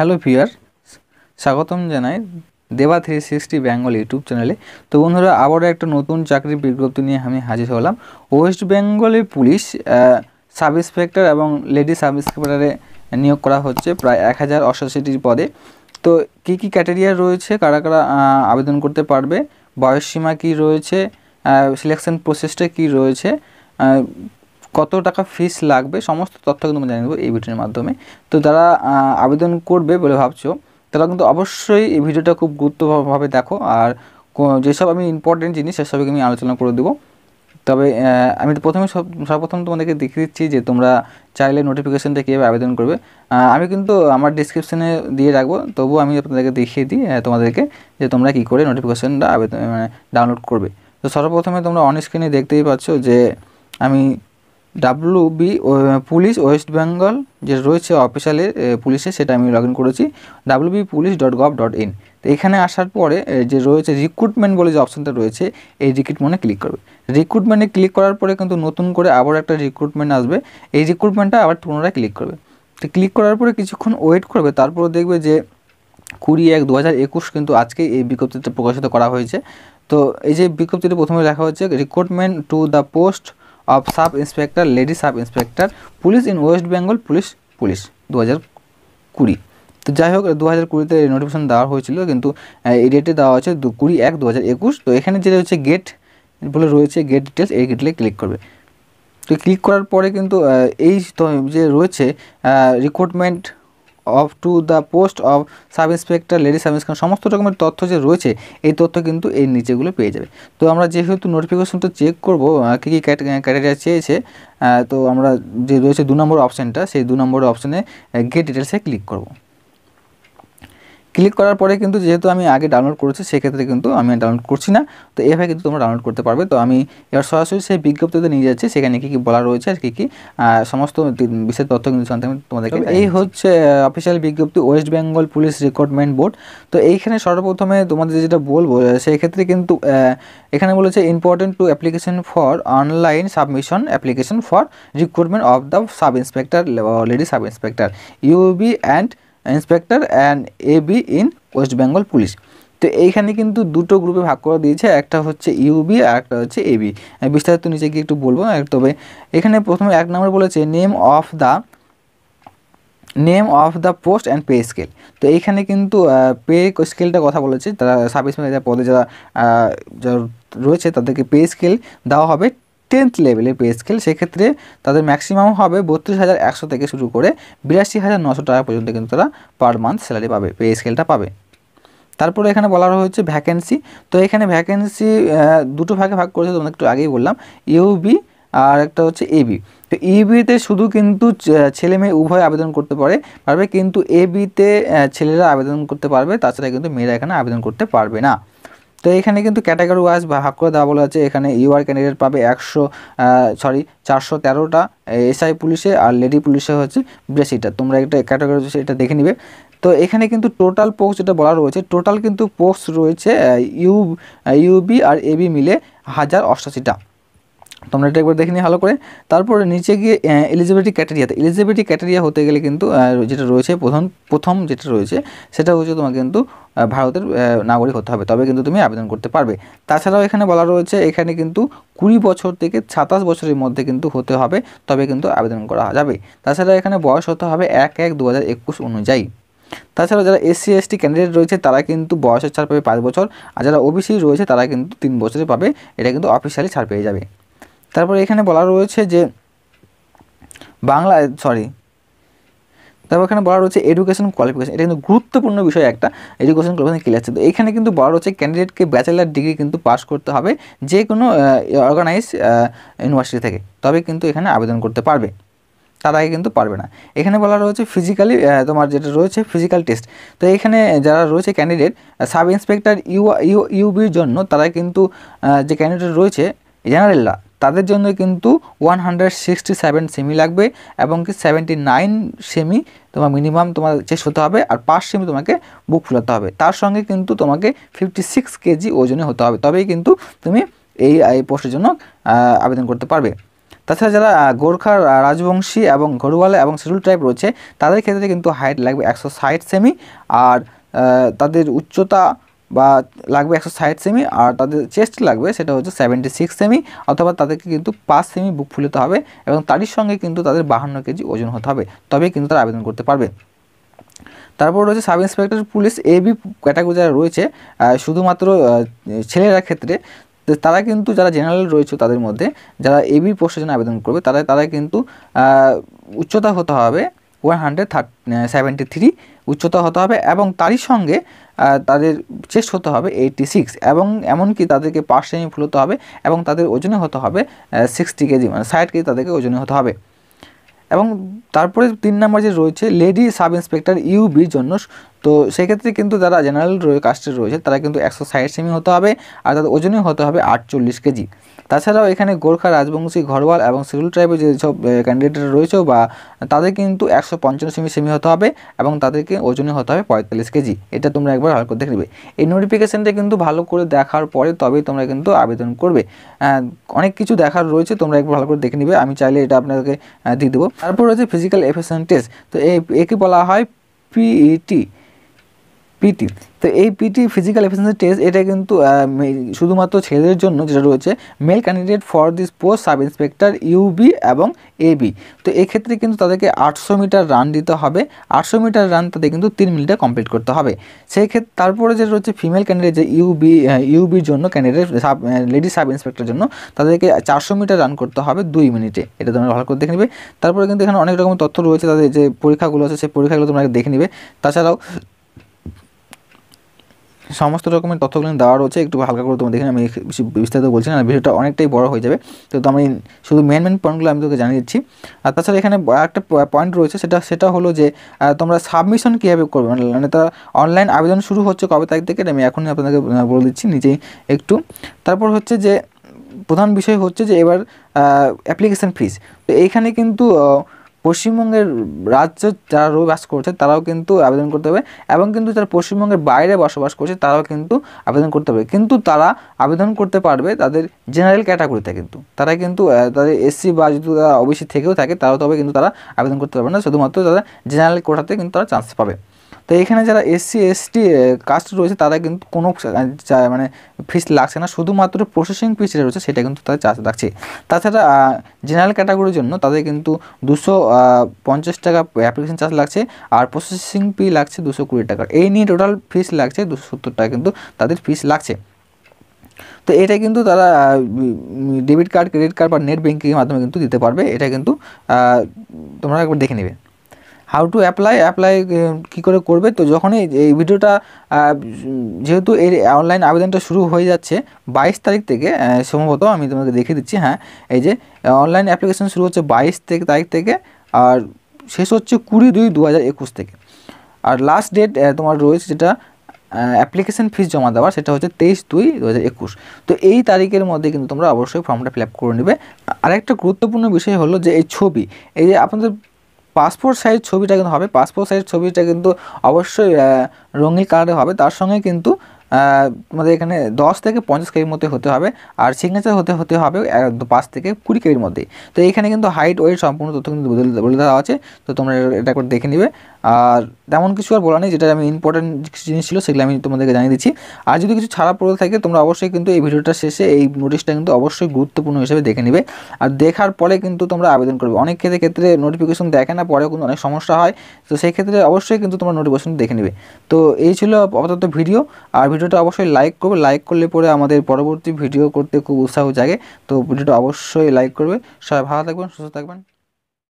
hello fear স্বাগতম জানাই দেবা থ্রি সিক্সটি বেঙ্গল ইউটিউব চ্যানেলে তো বন্ধুরা আবারও একটা নতুন চাকরির বিজ্ঞপ্তি নিয়ে আমি হাজির হলাম ওয়েস্ট বেঙ্গলের পুলিশ সাব ইন্সপেক্টর এবং লেডি সাব ইন্সপেক্টরে নিয়োগ করা হচ্ছে প্রায় এক হাজার অষ্টাশিটির পদে তো কী কী ক্যাটেরিয়া রয়েছে কারা কারা আবেদন করতে পারবে বয়সসীমা কী রয়েছে সিলেকশন প্রসেসটা কী রয়েছে কত টাকা ফিস লাগবে সমস্ত তথ্য কিন্তু আমরা জানিয়ে দেবো এই ভিডিওর মাধ্যমে তো যারা আবেদন করবে বলে ভাবছো তারা কিন্তু অবশ্যই এই ভিডিওটা খুব গুরুত্বভাবে দেখো আর যেসব আমি ইম্পর্টেন্ট জিনিস সেসবকে আমি আলোচনা করে দেবো তবে আমি প্রথমে সব সর্বপ্রথম তোমাদেরকে দেখিয়ে দিচ্ছি যে তোমরা চাইলে নোটিফিকেশানটা কীভাবে আবেদন করবে আমি কিন্তু আমার ডিসক্রিপশানে দিয়ে রাখবো তবু আমি আপনাদেরকে দেখিয়ে দিই তোমাদেরকে যে তোমরা কি করে নোটিফিকেশানটা আবেদন মানে ডাউনলোড করবে তো সর্বপ্রথমে তোমরা অন স্ক্রিনে দেখতেই পাচ্ছ যে আমি W B police West Bengal যে রয়েছে অফিসিয়ালি পুলিশে সেটা আমি লগ ইন করেছি W B police dot gov dot in তো এখানে আসার পরে যে রয়েছে রিক্রুটমেন্ট বলে যে অপশানটা রয়েছে এই রিক্রুটমেন্টে ক্লিক করবে রিক্রুটমেন্টে ক্লিক করার পরে কিন্তু নতুন করে আবার একটা রিক্রুটমেন্ট আসবে এই রিক্রুটমেন্টটা আবার পুনরায় ক্লিক করবে তো ক্লিক করার পরে কিছুক্ষণ ওয়েট করবে তারপরে দেখবে যে কুড়ি এক দু কিন্তু আজকে এই বিজ্ঞপ্তিতে প্রকাশিত করা হয়েছে তো এই যে বিজ্ঞপ্তিটা প্রথমে লেখা হচ্ছে recruitment to the post of sub inspector lady sub inspector police in West Bengal police police দু হাজার কুড়ি তো যাই হোক দু হাজার কুড়িতে নোটিফিকেশন দেওয়া হয়েছিল কিন্তু এই ডেটে দেওয়া হয়েছে দু কুড়ি এক দু হাজার একুশ তো এখানে যেটা হচ্ছে গেট বলে রয়েছে গেট ডিটেলস এই গেটলে ক্লিক করবে তো ক্লিক করার পরে কিন্তু এই যে রয়েছে recruitment of to the post of sub inspector lady sub inspector সমস্ত রকমের তথ্য যে রয়েছে এই তথ্য কিন্তু এই নিচেগুলো পেয়ে যাবে তো আমরা যেহেতু নোটিফিকেশনটা চেক করবো কী কী ক্যাটাগরিয়া চেয়েছে তো আমরা যে রয়েছে দু নম্বর অপশানটা সেই দু নম্বর অপশানে গেট ডিটেলসে ক্লিক করবো ক্লিক করার পরে কিন্তু যেহেতু আমি আগে ডাউনলোড করেছি সেক্ষেত্রে কিন্তু আমি ডাউনলোড করছি না তো এভাবে কিন্তু তোমরা ডাউনলোড করতে পারবে তো আমি এবার সরাসরি সেই বিজ্ঞপ্তিতে নিয়ে যাচ্ছি সেখানে কী কী বলা রয়েছে আর কী কী সমস্ত বিশেষ তথ্য কিন্তু জানতে আমি তোমাদেরকে এই হ্যাঁ, হচ্ছে অফিসিয়াল বিজ্ঞপ্তি West Bengal police recruitment board তো এইখানে সর্বপ্রথমে তোমাদের যেটা বলবো সেই ক্ষেত্রে কিন্তু এখানে বলেছে important to application for online submission application for recruitment of the sub inspector lady sub inspector UB and inspector and A B in West Bengal police তো এইখানে কিন্তু দুটো গ্রুপে ভাগ করে দিয়েছে একটা হচ্ছে ইউবি আর একটা হচ্ছে এবি বিস্তারিত নিচে গিয়ে একটু বলবো তবে এখানে প্রথমে এক নম্বর বলেছে name of the name of the post and pay scale তো এইখানে কিন্তু পে স্কেলটা কথা বলেছে তারা সার্ভিস ম্যানেজার পদে যারা যারা রয়েছে তাদেরকে পে স্কেল দেওয়া হবে টেন্থ লেভেলের পে স্কেল সেক্ষেত্রে তাদের ম্যাক্সিমাম হবে বত্রিশ হাজার একশো থেকে শুরু করে বিরাশি হাজার নশো টাকা পর্যন্ত কিন্তু তারা পার মান্থ স্যালারি পাবে পে স্কেলটা পাবে তারপরে এখানে বলা হয়েছে ভ্যাকেন্সি তো এখানে ভ্যাকেন্সি দুটো ভাগে ভাগ করেছে তোমাদের একটু আগেই বললাম ইউবি আর একটা হচ্ছে এবি তো ইবিতে e শুধু কিন্তু ছেলে মেয়ে উভয় আবেদন করতে পারে পারবে কিন্তু এবিতে ছেলেরা আবেদন করতে পারবে তাছাড়া কিন্তু মেয়েরা এখানে আবেদন করতে পারবে না তো এখানে কিন্তু ক্যাটাগরি ওয়াইজ ভাগ করে দেওয়া বলা আছে এখানে ইউআর ক্যান্ডিডেট পাবে একশো সরি চারশো তেরোটা এসআই পুলিশে আর লেডি পুলিশে হচ্ছে বিরাশিটা তোমরা একটা ক্যাটাগরি সেটা দেখে নিবে তো এখানে কিন্তু টোটাল পোক্স যেটা বলা রয়েছে টোটাল কিন্তু পোক্স রয়েছে ইউ ইউবি আর এবি মিলে হাজার অষ্টাশিটা তোমরা এটা একবার দেখে নিই ভালো করে তারপরে নিচে গিয়ে এলিজিবিলিটি ক্যাটেরিয়াতে এলিজিবিলিটি ক্যাটেরিয়া হতে গেলে কিন্তু যেটা রয়েছে প্রধান প্রথম যেটা রয়েছে সেটা হচ্ছে তোমাকে কিন্তু ভারতের নাগরিক হতে হবে তবে কিন্তু তুমি আবেদন করতে পারবে তাছাড়াও এখানে বলা রয়েছে এখানে কিন্তু কুড়ি বছর থেকে সাতাশ বছরের মধ্যে কিন্তু হতে হবে তবে কিন্তু আবেদন করা যাবে তাছাড়া এখানে বয়স হতে হবে এক এক দু হাজার একুশ অনুযায়ী তাছাড়া যারা এসসি এসটি ক্যান্ডিডেট রয়েছে তারা কিন্তু বয়সের ছাড় পাবে পাঁচ বছর আর যারা ওবিসি রয়েছে তারা কিন্তু তিন বছরে পাবে এটা কিন্তু অফিসিয়ালি ছাড় পেয়ে যাবে তারপর এখানে বলা রয়েছে যে বাংলা সরি তারপর এখানে বলা রয়েছে এডুকেশন কোয়ালিফিকেশন এটা কিন্তু গুরুত্বপূর্ণ বিষয় একটা এডুকেশন কোয়ালিফিকেশন ক্লিয়ার আছে তো এখানে কিন্তু বলা রয়েছে ক্যান্ডিডেটকে ব্যাচেলার ডিগ্রি কিন্তু পাস করতে হবে যে কোনো অর্গানাইজ ইউনিভার্সিটি থেকে তবে কিন্তু এখানে আবেদন করতে পারবে তার আগে কিন্তু পারবে না এখানে বলা রয়েছে ফিজিক্যালি তোমার যেটা রয়েছে ফিজিক্যাল টেস্ট তো এখানে যারা রয়েছে candidate sub inspector U U ইউবির জন্য তারা কিন্তু যে ক্যান্ডিডেট রয়েছে জেনারেলরা তাদের জন্য কিন্তু ওয়ান হান্ড্রেড সিক্সটি সেভেন সেমি লাগবে এবং কি সেভেন্টি নাইন সেমি তোমার মিনিমাম তোমার চেস হতে হবে আর পাঁচ সেমি তোমাকে বুক ফুলাতে হবে তার সঙ্গে কিন্তু তোমাকে ফিফটি সিক্স কেজি ওজনে হতে হবে তবেই কিন্তু তুমি এই এই পোস্টের জন্য আবেদন করতে পারবে তাছাড়া যারা গোর্খা রাজবংশী এবং ঘরুয়ালা এবং শিডিউল টাইপ রয়েছে তাদের ক্ষেত্রে কিন্তু হাইট লাগবে একশো ষাট সেমি আর তাদের উচ্চতা বা লাগবে একশো ষাট সেমি আর তাদের চেস্ট লাগবে সেটা হচ্ছে সেভেন্টি সিক্স সেমি অথবা তাদেরকে কিন্তু পাঁচ সেমি বুক ফুলতে হবে এবং তারই সঙ্গে কিন্তু তাদের বাহান্ন কেজি ওজন হতে হবে তবে কিন্তু তারা আবেদন করতে পারবে তারপর রয়েছে sub inspector police A B category রয়েছে শুধুমাত্র ছেলেরা ক্ষেত্রে তারা কিন্তু যারা জেনারেল রয়েছে তাদের মধ্যে যারা এবি পোস্টের জন্য আবেদন করবে তারা তারা কিন্তু উচ্চতা হতে হবে ওয়ান হান্ড্রেড সেভেন্টি থ্রি উচ্চতা হতে হবে এবং তারই সঙ্গে তাদের চেস্ট হতে হবে এইটি সিক্স এবং এমনকি তাদেরকে পাঁচ শ্রেণী ফুলোতে হবে এবং তাদের ওজনে হতে হবে সিক্সটি কেজি মানে ষাট কেজি তাদেরকে ওজনে হতে হবে এবং তারপরে তিন নম্বর যে রয়েছে লেডি সাব ইন্সপেক্টর ইউবির জন্য তো সেক্ষেত্রে কিন্তু যারা জেনারেল কাস্টে রয়েছে তারা কিন্তু একশো সেমি হতে হবে আর তাদের ওজনে হতে হবে আটচল্লিশ কেজি তাছাড়াও এখানে গোর্খা রাজবংশী ঘরওয়াল এবং শিডিউল ট্রাইবের যেসব ক্যান্ডিডেট রয়েছে বা তাদের কিন্তু একশো পঞ্চান্ন সেমি সেমি হতে হবে এবং তাদেরকে ওজনে হতে হবে পঁয়তাল্লিশ কেজি এটা তোমরা একবার ভালো করে দেখে নেবে এই নোটিফিকেশানটা কিন্তু ভালো করে দেখার পরে তবেই তোমরা কিন্তু আবেদন করবে অনেক কিছু দেখার রয়েছে তোমরা একবার ভালো করে দেখে নেবে আমি চাইলে এটা আপনাদেরকে দিয়ে দেবো তারপর রয়েছে ফিজিক্যাল এফিসিয়েন্ট টেস্ট তো একে বলা হয় পিইটি পিটি তো এই পিটি ফিজিক্যাল এফিসিয়েন্সি টেস্ট এটা কিন্তু শুধুমাত্র ছেলেদের জন্য যেটা রয়েছে male candidate for this post sub inspector UB এবং এবি তো এক্ষেত্রে কিন্তু তাদেরকে আটশো মিটার রান দিতে হবে আটশো মিটার রান তাদের কিন্তু তিন মিনিটে কমপ্লিট করতে হবে সেই ক্ষেত্রে তারপরে যেটা রয়েছে ফিমেল ক্যান্ডিডেট যে ইউবি ইউবির জন্য candidate sub ladies sub inspector জন্য তাদেরকে চারশো মিটার রান করতে হবে দুই মিনিটে এটা তোমরা ভালো করে দেখে নেবে তারপরে কিন্তু এখানে অনেক রকম তথ্য রয়েছে তাদের যে পরীক্ষাগুলো আছে সেই পরীক্ষাগুলো তোমরা দেখে নেবে তাছাড়াও সমস্ত রকমের তথ্যগুলো দেওয়া রয়েছে একটু হালকা করে তোমার দেখে আমি বিস্তারিত বলছি না ভিডিওটা অনেকটাই বড় হয়ে যাবে তো আমি শুধু মেন মেন পয়েন্টগুলো আমি তোকে জানিয়ে দিচ্ছি আর তাছাড়া এখানে একটা পয়েন্ট রয়েছে সেটা সেটা হলো যে তোমরা সাবমিশন কীভাবে করবে মানে, মানে তা অনলাইন আবেদন শুরু হচ্ছে কবে তারিখ থেকে আমি এখনই আপনাদেরকে বলে দিচ্ছি নিজেই একটু তারপর হচ্ছে যে প্রধান বিষয় হচ্ছে যে এবার অ্যাপ্লিকেশান ফিস তো এইখানে কিন্তু পশ্চিমবঙ্গের রাজ্য যারা বাস করছে তারাও কিন্তু আবেদন করতে হবে এবং কিন্তু যারা পশ্চিমবঙ্গের বাইরে বসবাস করছে তারাও কিন্তু আবেদন করতে হবে কিন্তু তারা আবেদন করতে পারবে তাদের জেনারেল ক্যাটাগরিতে কিন্তু তারা কিন্তু তাদের এসসি বা যদি তারা অবশ্যই থেকেও থাকে তারাও তবে কিন্তু তারা আবেদন করতে পারবে না শুধুমাত্র তারা জেনারেল কোটাতে কিন্তু তারা চান্স পাবে তো এখানে যারা এসসি এসটি কাস্ট রয়েছে তারা কিন্তু কোনো মানে ফিস লাগছে না শুধুমাত্র প্রসেসিং ফিস রয়েছে সেটা কিন্তু তাদের চার্জ লাগছে তাছাড়া জেনারেল ক্যাটাগরির জন্য তাদের কিন্তু দুশো পঞ্চাশ টাকা অ্যাপ্লিকেশন চার্জ লাগছে আর প্রসেসিং ফি লাগছে দুশো কুড়ি টাকা এই নিয়ে টোটাল ফিস লাগছে দুশো সত্তর টাকা কিন্তু তাদের ফিস লাগছে তো এটা কিন্তু তারা ডেবিট কার্ড ক্রেডিট কার্ড বা নেট ব্যাঙ্কিংয়ের মাধ্যমে কিন্তু দিতে পারবে এটা কিন্তু তোমরা একবার দেখে নেবে হাউ টু অ্যাপ্লাই অ্যাপ্লাই কী করে করবে তো যখনই এই ভিডিওটা যেহেতু এর অনলাইন আবেদনটা শুরু হয়ে যাচ্ছে বাইশ তারিখ থেকে সম্ভবত আমি তোমাকে দেখিয়ে দিচ্ছি হ্যাঁ এই যে অনলাইন অ্যাপ্লিকেশন শুরু হচ্ছে বাইশ থেকে তারিখ থেকে আর শেষ হচ্ছে কুড়ি দুই দু একুশ থেকে আর লাস্ট ডেট তোমার রয়েছে যেটা অ্যাপ্লিকেশন ফিস জমা দেওয়ার সেটা হচ্ছে তেইশ দুই দু একুশ তো এই তারিখের মধ্যে কিন্তু তোমরা অবশ্যই ফর্মটা ফিল আপ করে নেবে আরেকটা গুরুত্বপূর্ণ বিষয় হলো যে এই ছবি এই যে আপনাদের পাসপোর্ট সাইজ ছবিটা কিন্তু হবে পাসপোর্ট সাইজ ছবিটা কিন্তু অবশ্যই রঙিন কালারে হবে তার সঙ্গে কিন্তু তোমাদের এখানে দশ থেকে পঞ্চাশ কেবির মধ্যে হতে হবে আর সিগনেচার হতে হতে হবে পাঁচ থেকে কুড়ি কেবির মধ্যে তো এখানে কিন্তু হাইট ওয়েট সম্পূর্ণ তথ্য কিন্তু বলে দেওয়া আছে তো তোমরা এটা করে দেখে নিবে আর তেমন কিছু আর বলা নেই যেটা আমি ইম্পর্টেন্ট জিনিস ছিল সেগুলো আমি তোমাদেরকে জানিয়ে দিচ্ছি আর যদি কিছু ছাড়া পড়ে থাকে তোমরা অবশ্যই কিন্তু এই ভিডিওটা শেষে এই নোটিশটা কিন্তু অবশ্যই গুরুত্বপূর্ণ হিসেবে দেখে নিবে আর দেখার পরে কিন্তু তোমরা আবেদন করবে অনেক ক্ষেত্রে ক্ষেত্রে নোটিফিকেশন দেখে না পরেও কিন্তু অনেক সমস্যা হয় তো সেই ক্ষেত্রে অবশ্যই কিন্তু তোমরা নোটিফিকেশন দেখে নিবে তো এই ছিল আপাতত ভিডিও আর ভিডিওটা অবশ্যই লাইক করবে লাইক করলে পরে আমাদের পরবর্তী ভিডিও করতে খুব উৎসাহ জাগে তো ভিডিওটা অবশ্যই লাইক করবে সবাই ভালো থাকবেন সুস্থ থাকবেন